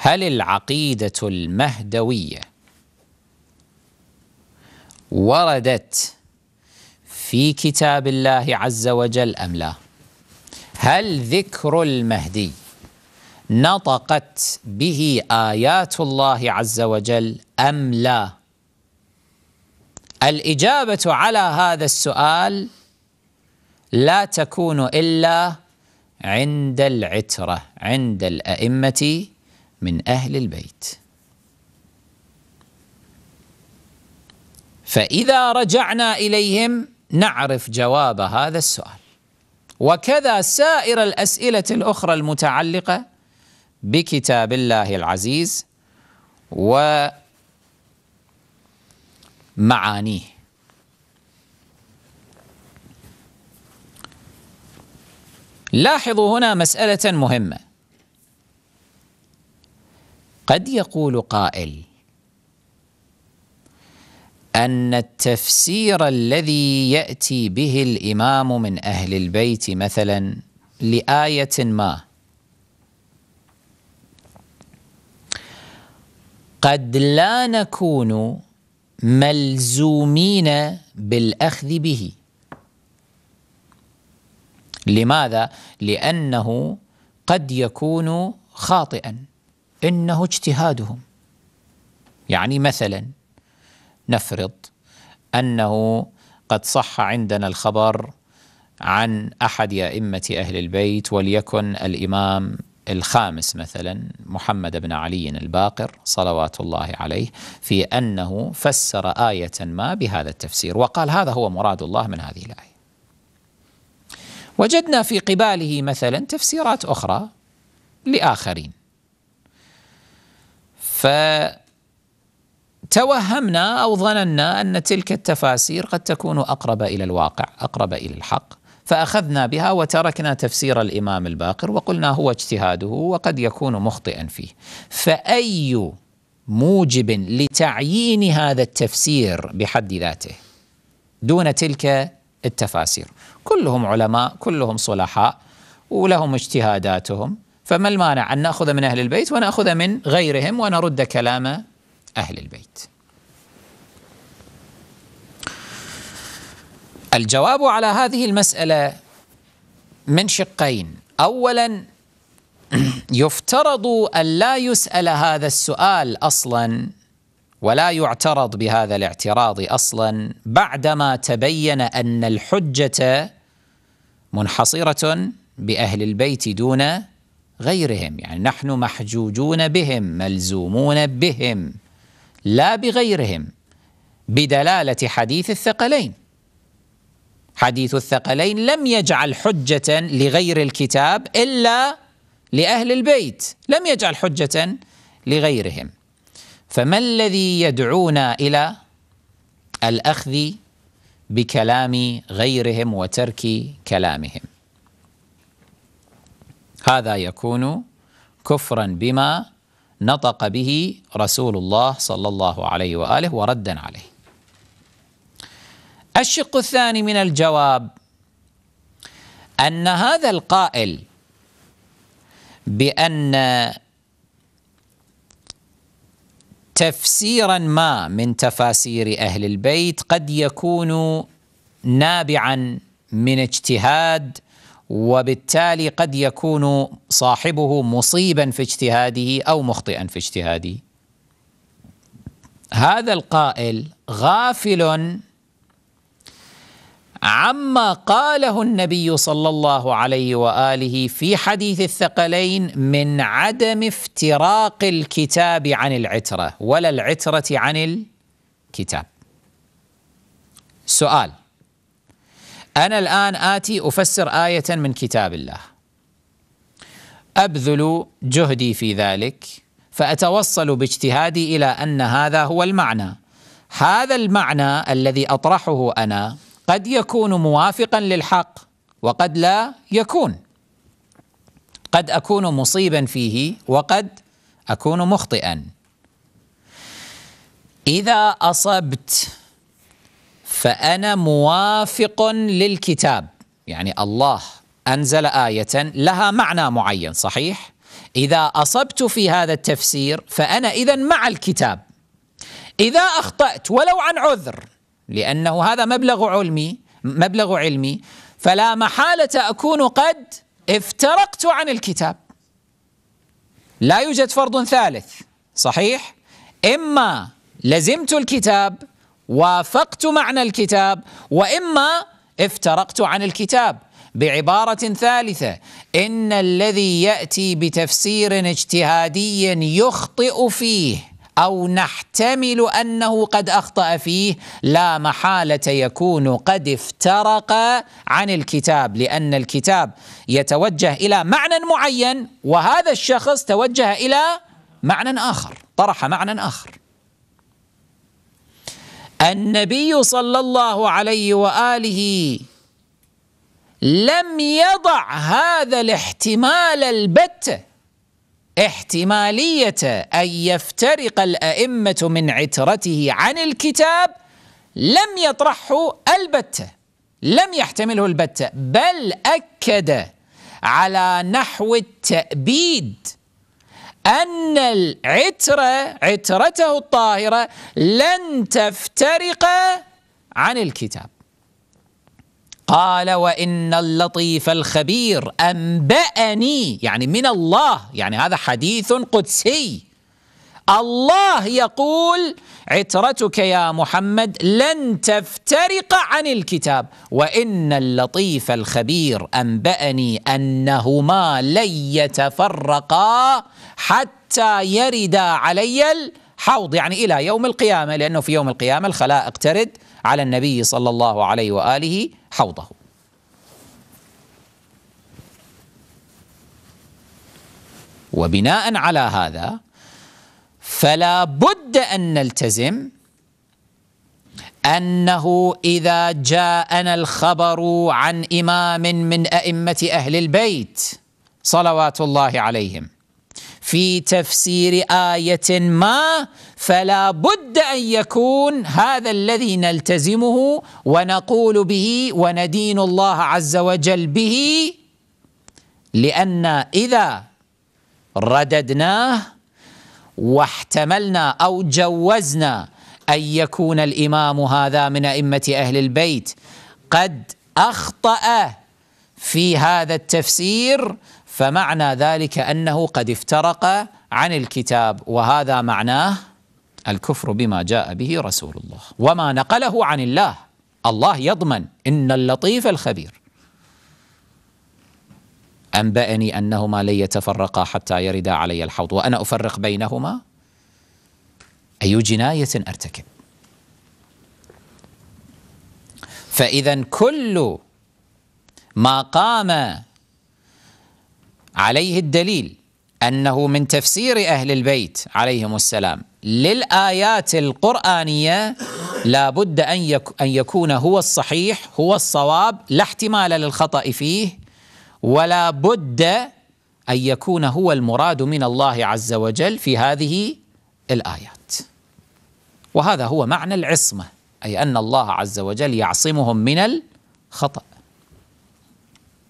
هل العقيدة المهدوية وردت في كتاب الله عز وجل أم لا هل ذكر المهدي نطقت به آيات الله عز وجل أم لا الإجابة على هذا السؤال لا تكون إلا عند العترة عند الأئمة من أهل البيت فإذا رجعنا إليهم نعرف جواب هذا السؤال وكذا سائر الأسئلة الأخرى المتعلقة بكتاب الله العزيز ومعانيه لاحظوا هنا مسألة مهمة قد يقول قائل ان التفسير الذي ياتي به الامام من اهل البيت مثلا لايه ما قد لا نكون ملزومين بالاخذ به لماذا لانه قد يكون خاطئا انه اجتهادهم يعني مثلا نفرض انه قد صح عندنا الخبر عن احد ائمه اهل البيت وليكن الامام الخامس مثلا محمد بن علي الباقر صلوات الله عليه في انه فسر ايه ما بهذا التفسير وقال هذا هو مراد الله من هذه الايه. وجدنا في قباله مثلا تفسيرات اخرى لاخرين فتوهمنا أو ظننا أن تلك التفاسير قد تكون أقرب إلى الواقع أقرب إلى الحق فأخذنا بها وتركنا تفسير الإمام الباقر وقلنا هو اجتهاده وقد يكون مخطئا فيه فأي موجب لتعيين هذا التفسير بحد ذاته دون تلك التفاسير كلهم علماء كلهم صلحاء ولهم اجتهاداتهم فما المانع أن نأخذ من أهل البيت ونأخذ من غيرهم ونرد كلام أهل البيت الجواب على هذه المسألة من شقين أولا يفترض أن لا يسأل هذا السؤال أصلا ولا يعترض بهذا الاعتراض أصلا بعدما تبين أن الحجة منحصرة بأهل البيت دون غيرهم يعني نحن محجوجون بهم ملزومون بهم لا بغيرهم بدلاله حديث الثقلين حديث الثقلين لم يجعل حجه لغير الكتاب الا لاهل البيت لم يجعل حجه لغيرهم فما الذي يدعونا الى الاخذ بكلام غيرهم وترك كلامهم هذا يكون كفرا بما نطق به رسول الله صلى الله عليه واله وردا عليه. الشق الثاني من الجواب ان هذا القائل بان تفسيرا ما من تفاسير اهل البيت قد يكون نابعا من اجتهاد وبالتالي قد يكون صاحبه مصيبا في اجتهاده او مخطئا في اجتهاده هذا القائل غافل عما قاله النبي صلى الله عليه واله في حديث الثقلين من عدم افتراق الكتاب عن العتره ولا العتره عن الكتاب سؤال أنا الآن آتي أفسر آية من كتاب الله أبذل جهدي في ذلك فأتوصل باجتهادي إلى أن هذا هو المعنى هذا المعنى الذي أطرحه أنا قد يكون موافقا للحق وقد لا يكون قد أكون مصيبا فيه وقد أكون مخطئا إذا أصبت فأنا موافق للكتاب يعني الله أنزل آية لها معنى معين صحيح؟ إذا أصبت في هذا التفسير فأنا إذا مع الكتاب إذا أخطأت ولو عن عذر لأنه هذا مبلغ علمي مبلغ علمي فلا محالة أكون قد افترقت عن الكتاب لا يوجد فرض ثالث صحيح؟ إما لزمت الكتاب وافقت معنى الكتاب واما افترقت عن الكتاب بعباره ثالثه ان الذي ياتي بتفسير اجتهادي يخطئ فيه او نحتمل انه قد اخطا فيه لا محاله يكون قد افترق عن الكتاب لان الكتاب يتوجه الى معنى معين وهذا الشخص توجه الى معنى اخر طرح معنى اخر النبي صلى الله عليه واله لم يضع هذا الاحتمال البتة احتمالية أن يفترق الأئمة من عترته عن الكتاب لم يطرحه البتة لم يحتمله البتة بل أكد على نحو التأبيد أن العترة عترته الطاهرة لن تفترق عن الكتاب قال وإن اللطيف الخبير أنبأني يعني من الله يعني هذا حديث قدسي الله يقول عترتك يا محمد لن تفترق عن الكتاب وإن اللطيف الخبير أنبأني أنهما لن يتفرقا حتى يردا علي الحوض يعني إلى يوم القيامة لأنه في يوم القيامة الخلائق ترد على النبي صلى الله عليه وآله حوضه وبناء على هذا فلا بد ان نلتزم انه اذا جاءنا الخبر عن امام من ائمه اهل البيت صلوات الله عليهم في تفسير ايه ما فلا بد ان يكون هذا الذي نلتزمه ونقول به وندين الله عز وجل به لان اذا رددناه واحتملنا أو جوزنا أن يكون الإمام هذا من أئمة أهل البيت قد أخطأ في هذا التفسير فمعنى ذلك أنه قد افترق عن الكتاب وهذا معناه الكفر بما جاء به رسول الله وما نقله عن الله الله يضمن إن اللطيف الخبير أنبأني أنهما لن يتفرقا حتى يردا علي الحوض وأنا أفرق بينهما أي جناية أرتكب فإذا كل ما قام عليه الدليل أنه من تفسير أهل البيت عليهم السلام للآيات القرآنية لابد أن, يك أن يكون هو الصحيح هو الصواب لا احتمال للخطأ فيه ولا بد أن يكون هو المراد من الله عز وجل في هذه الآيات وهذا هو معنى العصمة أي أن الله عز وجل يعصمهم من الخطأ